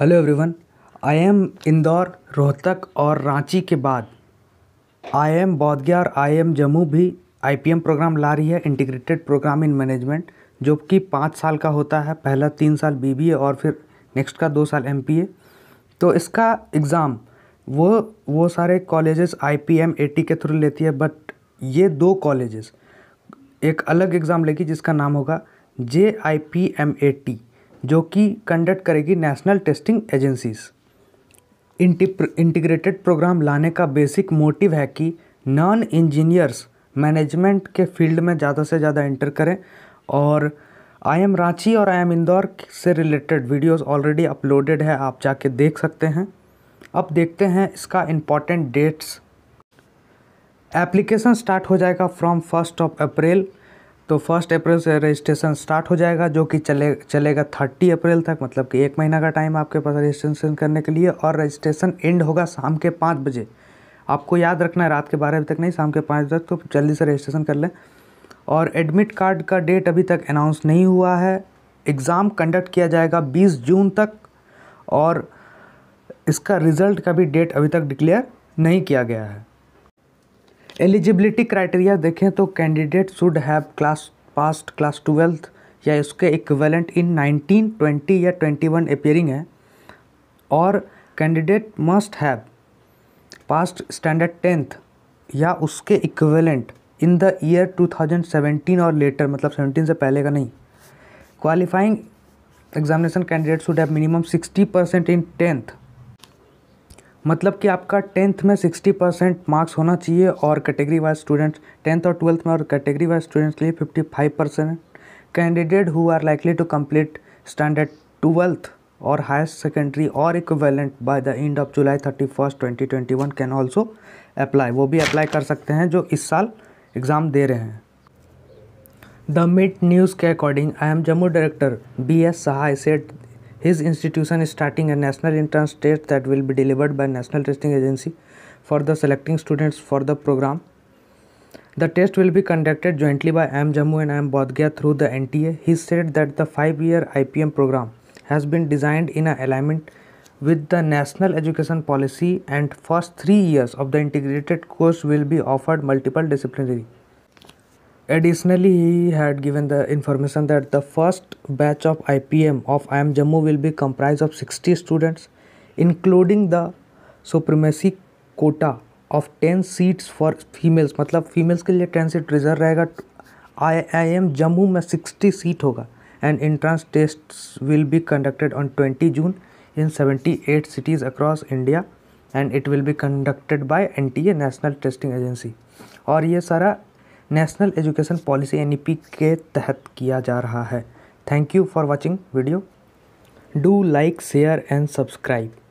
Hello everyone I M Indore Rohtak और रांची के बाद आई एम बौद्धगया और आई एम जम्मू भी आईपीएम प्रोग्राम ला रही है इंटीग्रेटेड प्रोग्राम इन मैनेजमेंट जो कि पाँच साल का होता है पहला तीन साल बीबीए और फिर नेक्स्ट का दो साल एमपीए तो इसका एग्ज़ाम वो वो सारे कॉलेजेस आईपीएम एटी के थ्रू लेती है बट ये दो कॉलेजेस एक अलग एग्ज़ाम लेगी जिसका नाम होगा J I P M A T जो कि कंडक्ट करेगी national testing agencies integrated programme लाने का बेसिक मोटिव है कि नॉन इंजीनियर्स मैनेजमेंट के फील्ड में ज़्यादा से ज़्यादा एंटर करें और आई एम रांची और आई एम इंदौर से रिलेटेड वीडियोस ऑलरेडी अपलोडेड है आप जाके देख सकते हैं अब देखते हैं इसका इम्पॉर्टेंट डेट्स एप्लीकेशन स्टार्ट हो जाएगा फ्रॉम फर्स्ट ऑफ अप्रैल तो फर्स्ट अप्रैल से रजिस्ट्रेशन स्टार्ट हो जाएगा जो कि चले चलेगा थर्टी अप्रैल तक मतलब कि एक महीना का टाइम आपके पास रजिस्ट्रेशन करने के लिए और रजिस्ट्रेशन एंड होगा शाम के पाँच बजे आपको याद रखना है रात के बारह बजे तक नहीं शाम के पाँच बजे तक तो जल्दी से रजिस्ट्रेशन कर लें और एडमिट कार्ड का डेट अभी तक अनाउंस नहीं हुआ है एग्ज़ाम कंडक्ट किया जाएगा बीस जून तक और इसका रिज़ल्ट का भी डेट अभी तक डिक्लेयर नहीं किया गया है एलिजिबिलिटी क्राइटेरिया देखें तो candidate should have class passed class twelfth या उसके इक्वेलेंट इन नाइनटीन ट्वेंटी या ट्वेंटी वन अपेयरिंग है और candidate must have passed standard tenth या उसके इक्वेलेंट इन द ईयर 2017 और लेटर मतलब 17 से पहले का नहीं qualifying examination candidate should have minimum 60 percent in tenth मतलब कि आपका टेंथ में सिक्सटी परसेंट मार्क्स होना चाहिए और कैटेगरी वाइज स्टूडेंट्स टेंथ और ट्वेल्थ में और कैटेगरी वाइज स्टूडेंट्स के लिए fifty five percent candidate who are likely to complete standard twelfth और हायर सेकेंडरी और equivalent by the end of July thirty first twenty twenty one can also apply वो भी apply कर सकते हैं जो इस साल एग्ज़ाम दे रहे हैं द मिड न्यूज़ के according I M Jammu director B S Sahay said His institution is starting a national entrance test that will be delivered by National Testing Agency for the selecting students for the program. The test will be conducted jointly by M Jammu and M Bodhgaya through the NTA. He said that the 5-year IPM program has been designed in alignment with the national education policy and first 3 years of the integrated course will be offered multiple disciplinary Additionally, he had given the information that the first batch of IPM of IIM Jammu will be comprised of 60 students, including the supremacy quota of ten seats for females मतलब females के लिए ten seat reserve रहेगा आई आई M Jammu में sixty seat होगा and entrance test will be conducted on twenty June in seventy eight cities across India and it will be conducted by N T A national testing agency और ये सारा national education policy N के तहत किया जा रहा है thank you for watching video do like share and subscribe